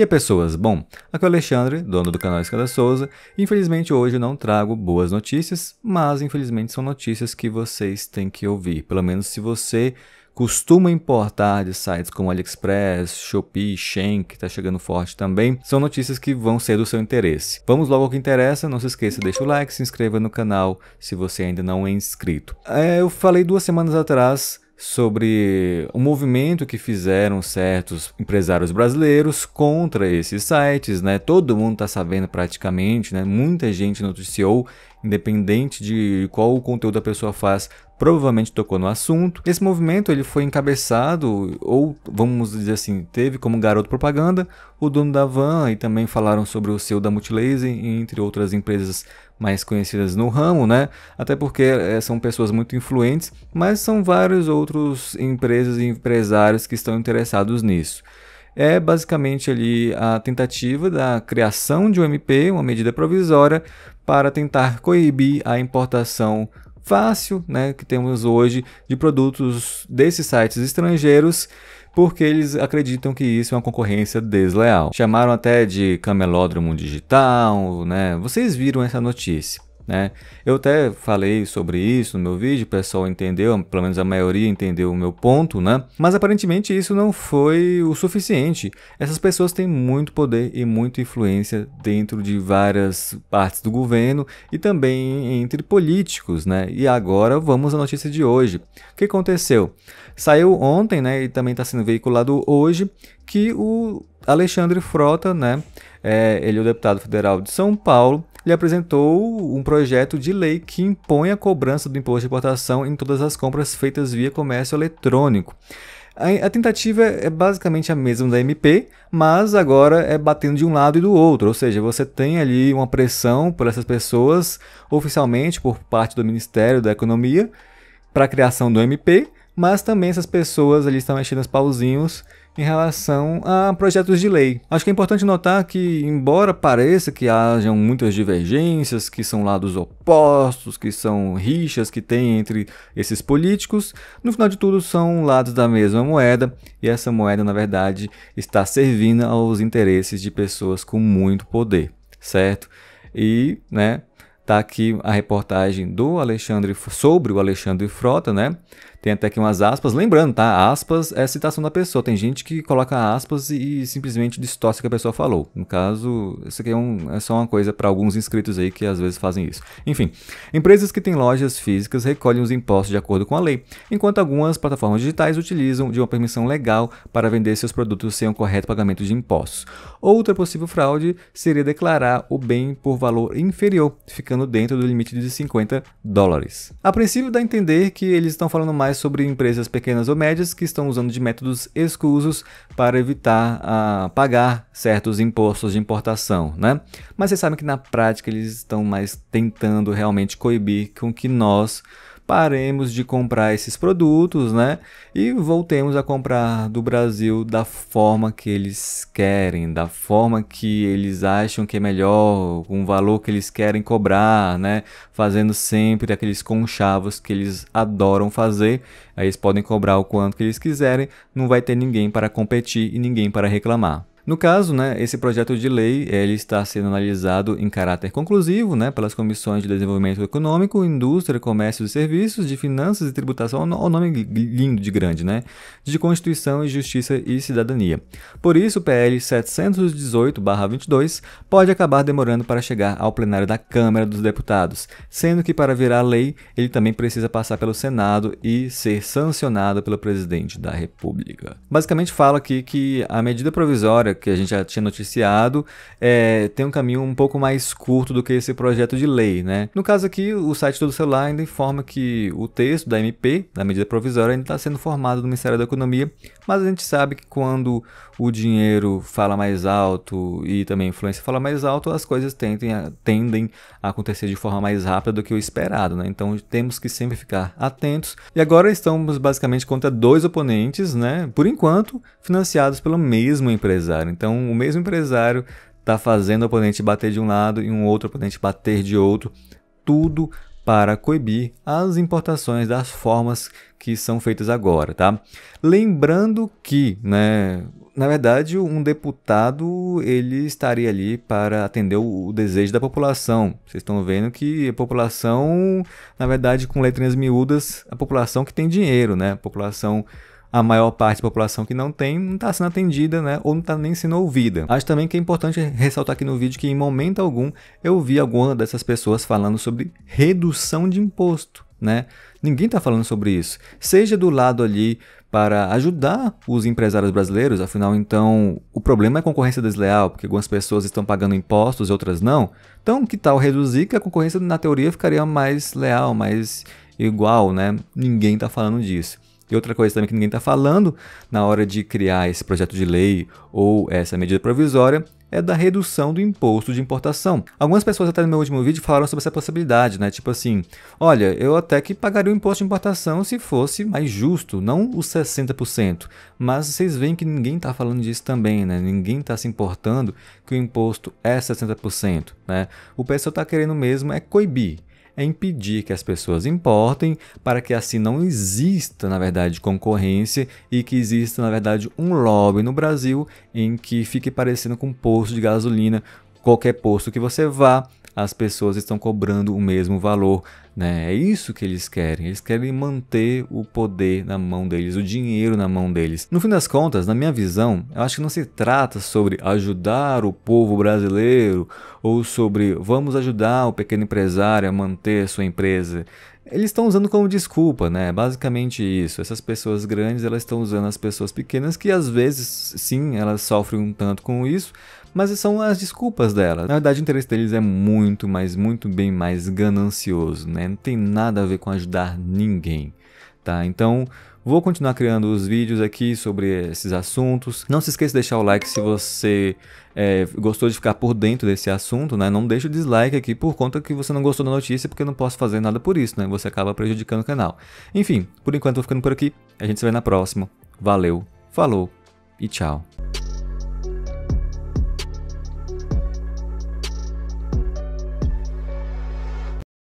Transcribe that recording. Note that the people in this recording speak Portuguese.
E pessoas, bom, aqui é o Alexandre, dono do canal Escada Souza. Infelizmente hoje eu não trago boas notícias, mas infelizmente são notícias que vocês têm que ouvir. Pelo menos se você costuma importar de sites como AliExpress, Shopee, Shen, que está chegando forte também, são notícias que vão ser do seu interesse. Vamos logo ao que interessa, não se esqueça, deixa o like, se inscreva no canal se você ainda não é inscrito. É, eu falei duas semanas atrás sobre o movimento que fizeram certos empresários brasileiros contra esses sites, né? Todo mundo está sabendo praticamente, né? Muita gente noticiou independente de qual o conteúdo a pessoa faz, provavelmente tocou no assunto. Esse movimento ele foi encabeçado ou vamos dizer assim, teve como garoto propaganda o dono da Van e também falaram sobre o seu da Multilaser, entre outras empresas mais conhecidas no ramo, né? Até porque é, são pessoas muito influentes, mas são vários outros empresas e empresários que estão interessados nisso é basicamente ali a tentativa da criação de um MP, uma medida provisória, para tentar coibir a importação fácil né, que temos hoje de produtos desses sites estrangeiros, porque eles acreditam que isso é uma concorrência desleal. Chamaram até de camelódromo digital, né? Vocês viram essa notícia né? Eu até falei sobre isso no meu vídeo, o pessoal entendeu, pelo menos a maioria entendeu o meu ponto, né? Mas aparentemente isso não foi o suficiente. Essas pessoas têm muito poder e muita influência dentro de várias partes do governo e também entre políticos, né? E agora vamos à notícia de hoje. O que aconteceu? Saiu ontem, né? E também está sendo veiculado hoje que o Alexandre Frota, né? É, ele é o deputado federal de São Paulo ele apresentou um projeto de lei que impõe a cobrança do imposto de importação em todas as compras feitas via comércio eletrônico. A, tentativa é, é basicamente a mesma da MP, mas agora é batendo de um lado e do outro, ou seja, você tem ali uma pressão por essas pessoas, oficialmente por parte do Ministério da Economia, para a criação do MP, mas também essas pessoas ali estão mexendo os pauzinhos em relação a projetos de lei. Acho que é importante notar que, embora pareça que hajam muitas divergências, que são lados opostos, que são rixas que tem entre esses políticos, no final de tudo são lados da mesma moeda e essa moeda, na verdade, está servindo aos interesses de pessoas com muito poder, certo? E, né, tá aqui a reportagem do Alexandre sobre o Alexandre Frota, né? Tem até aqui umas aspas. Lembrando, tá? Aspas é citação da pessoa. Tem gente que coloca aspas e, e simplesmente distorce o que a pessoa falou. No caso, isso aqui é, um, é só uma coisa para alguns inscritos aí que às vezes fazem isso. Enfim, empresas que têm lojas físicas recolhem os impostos de acordo com a lei, enquanto algumas plataformas digitais utilizam de uma permissão legal para vender seus produtos sem o um correto pagamento de impostos. Outra possível fraude seria declarar o bem por valor inferior, ficando dentro do limite de 50 dólares. A princípio dá a entender que eles estão falando mais mais sobre empresas pequenas ou médias que estão usando de métodos exclusos para evitar ah, pagar certos impostos de importação, né? Mas vocês sabem que na prática eles estão mais tentando realmente coibir com que nós paremos de comprar esses produtos, né? E voltemos a comprar do Brasil da forma que eles querem, da forma que eles acham que é melhor, com o valor que eles querem cobrar, né? Fazendo sempre aqueles conchavos que eles adoram fazer. Aí eles podem cobrar o quanto que eles quiserem, não vai ter ninguém para competir e ninguém para reclamar. No caso, né, esse projeto de lei ele está sendo analisado em caráter conclusivo né, pelas comissões de Desenvolvimento Econômico, Indústria, Comércio e Serviços, de Finanças e Tributação, o nome lindo de grande, né, de Constituição e Justiça e Cidadania. Por isso, o PL 718-22 pode acabar demorando para chegar ao plenário da Câmara dos Deputados, sendo que para virar lei ele também precisa passar pelo Senado e ser sancionado pelo Presidente da República. Basicamente, fala aqui que a medida provisória que a gente já tinha noticiado, é, tem um caminho um pouco mais curto do que esse projeto de lei, né? No caso aqui, o site do celular ainda informa que o texto da MP, da medida provisória, ainda está sendo formado no Ministério da Economia, mas a gente sabe que quando o dinheiro fala mais alto e também a influência fala mais alto, as coisas tendem a, tendem a acontecer de forma mais rápida do que o esperado, né? Então temos que sempre ficar atentos. E agora estamos basicamente contra dois oponentes, né? Por enquanto, financiados pelo mesmo empresário empresário. Então, o mesmo empresário está fazendo o oponente bater de um lado e um outro oponente bater de outro, tudo para coibir as importações das formas que são feitas agora, tá? Lembrando que, né, na verdade, um deputado ele estaria ali para atender o desejo da população. Vocês estão vendo que a população, na verdade, com letrinhas miúdas, a população que tem dinheiro, né? A população a maior parte da população que não tem não está sendo atendida, né? Ou não está nem sendo ouvida. Acho também que é importante ressaltar aqui no vídeo que em momento algum eu vi alguma dessas pessoas falando sobre redução de imposto, né? Ninguém está falando sobre isso. Seja do lado ali para ajudar os empresários brasileiros, afinal, então, o problema é concorrência desleal, porque algumas pessoas estão pagando impostos e outras não. Então, que tal reduzir que a concorrência, na teoria, ficaria mais leal, mais igual, né? Ninguém está falando disso. E outra coisa também que ninguém está falando na hora de criar esse projeto de lei ou essa medida provisória é da redução do imposto de importação. Algumas pessoas até no meu último vídeo falaram sobre essa possibilidade, né? Tipo assim, olha, eu até que pagaria o imposto de importação se fosse mais justo, não os 60%. Mas vocês veem que ninguém está falando disso também, né? Ninguém está se importando que o imposto é 60%, né? O pessoal está querendo mesmo é coibir, é impedir que as pessoas importem para que assim não exista, na verdade, concorrência e que exista, na verdade, um lobby no Brasil em que fique parecendo com um posto de gasolina. Qualquer posto que você vá, as pessoas estão cobrando o mesmo valor. Né? É isso que eles querem. Eles querem manter o poder na mão deles, o dinheiro na mão deles. No fim das contas, na minha visão, eu acho que não se trata sobre ajudar o povo brasileiro ou sobre vamos ajudar o pequeno empresário a manter a sua empresa. Eles estão usando como desculpa, né? É basicamente isso. Essas pessoas grandes, elas estão usando as pessoas pequenas que às vezes, sim, elas sofrem um tanto com isso, mas são as desculpas dela. Na verdade, o interesse deles é muito, mas muito bem mais ganancioso, né? Não tem nada a ver com ajudar ninguém, tá? Então, Vou continuar criando os vídeos aqui sobre esses assuntos. Não se esqueça de deixar o like se você é, gostou de ficar por dentro desse assunto, né? Não deixe o dislike aqui por conta que você não gostou da notícia, porque eu não posso fazer nada por isso, né? Você acaba prejudicando o canal. Enfim, por enquanto eu vou ficando por aqui. A gente se vê na próxima. Valeu, falou e tchau.